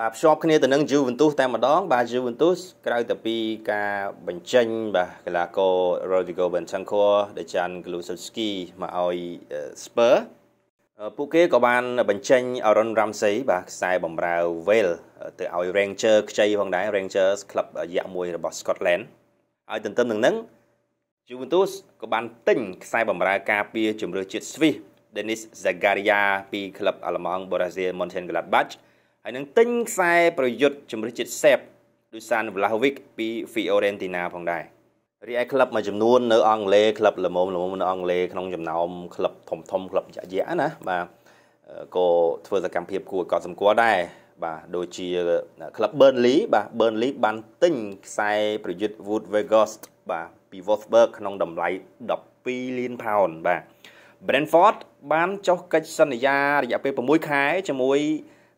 បាទភ្ជាប់គ្នាទៅនឹង Juventus តែម្ដង បាទ Juventus ក្រៅតែពីការបញ្ចេញបាទកីឡាករ Rodrigo Bentancur, Dejan Kulusevski មកឲ្យ Spurs ពួកគេក៏បានបញ្ចេញ Aaron Ramsey បាទខ្សែបំរើ Wales ទៅឲ្យ Ranger ខ្ចីផងដែរ Rangers ក្លឹបយក្សមួយរបស់ Scotland ហើយទន្ទឹមនឹងនឹង Juventus ក៏បានទិញខ្សែបំរើការពារជំរឿជាតិ Swiss Dennis Zagaria ពីក្លឹបអាល្លឺម៉ង់ Borussia Mönchengladbach ហើយនឹងទិញខ្សែប្រយុទ្ធជំរិះជាតិសេបដូចសានវ្លាវិកពី Fiorentina ផងដែររីឯក្លឹបមួយចំនួននៅអង់គ្លេសក្លឹបល្មមល្មមនៅអង់គ្លេសក្នុងចំណោមក្លឹបធំធំក្លឹបយ៉ាយ៉ាណាបាទក៏ធ្វើសកម្មភាពគួរឲ្យកត់សម្គាល់ដែរបាទដូចជាក្លឹប Burnley បាទ Burnley បានទិញខ្សែប្រយុទ្ធ Wood Weghorst បាទពី Wolfsburg ក្នុងតម្លៃ12លានផោនបាទ Brentford បានចុះកិច្ចសន្យារយៈពេល6ខែជាមួយ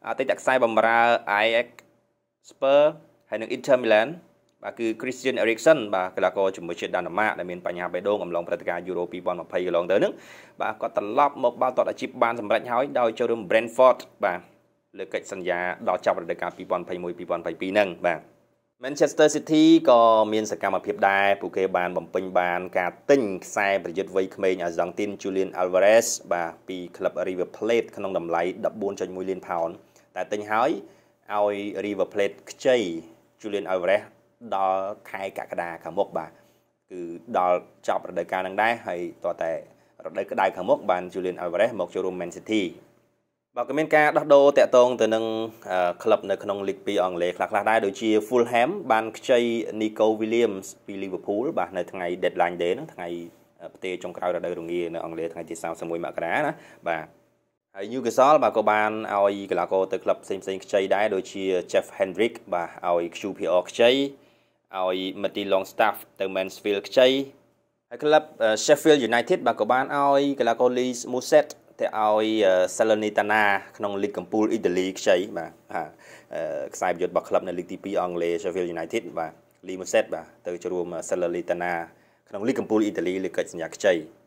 អតីតខ្សែបម្រើ Ajax Spurs ហើយនិង Inter Milan បាទគឺ Christian Eriksen បាទកីឡាករជាមួយជាតិដាណឺម៉ាកដែលមានបញ្ហាបេះដូងអំឡុងព្រឹត្តិការណ៍ Euro 2020កន្លងទៅហ្នឹងបាទគាត់ត្រឡប់មកបាល់ទាត់អាជីពបានសម្រេចហើយដោយចូលរួម Brentford បាទលើកិច្ចសន្យាដល់ចាប់រដូវកាល2021 2022ហ្នឹងបាទ Manchester City ក៏មានសកម្មភាពដែរពួកគេបានបំពេញបានការទិញខ្សែប្រយុទ្ធវ័យក្មេងអាហ្សង់ទីន Julian Alvarez បាទពីក្លឹប River Plate ក្នុងតម្លៃ14.1លានផោនតែទិញហើយឲ្យ River Plate ខ្ចី Julian Alvarez ដល់ខែកក្កដាខាងមុខបាទគឺដល់ចប់រដូវកាលនឹងដែរហើយតតែរដូវក្តៅខាងមុខបាន Julian Alvarez មកចូលរួម Man City បាទក៏មានការដោះដូរតាក់ទងទៅនឹងក្លឹបនៅក្នុង League 2អង់គ្លេសខ្លះៗដែរដូចជា Fulham បានខ្ចី Nico Williams ពី Liverpool បាទនៅថ្ងៃ deadline day ហ្នឹងថ្ងៃផ្ទេរចុងក្រោយរដូវរងានៅអង់គ្លេសថ្ងៃទី31មករាណាបាទហើយ Newcastle បាទក៏បានឲ្យកីឡាករទៅក្លឹបផ្សេងផ្សេងខ្ចីដែរដូចជា Jeff Hendrick បាទឲ្យ QPR ខ្ចីឲ្យ Matty Longstaff ទៅ Mansfield ខ្ចីហើយក្លឹប Sheffield United បាទក៏បានឲ្យកីឡាករ Lee Musset ទៅឲ្យ Salernitana ក្នុងលីកកំពូលអ៊ីតាលីខ្ចីបាទខ្សែប្រយុទ្ធរបស់ក្លឹបនៅលីកទី2អង់គ្លេស Sheffield United បាទ Lee Musset បាទទៅចូលរួម Salernitana ក្នុងលីកកំពូលអ៊ីតាលីលើកិច្ចសញ្ញាខ្ចី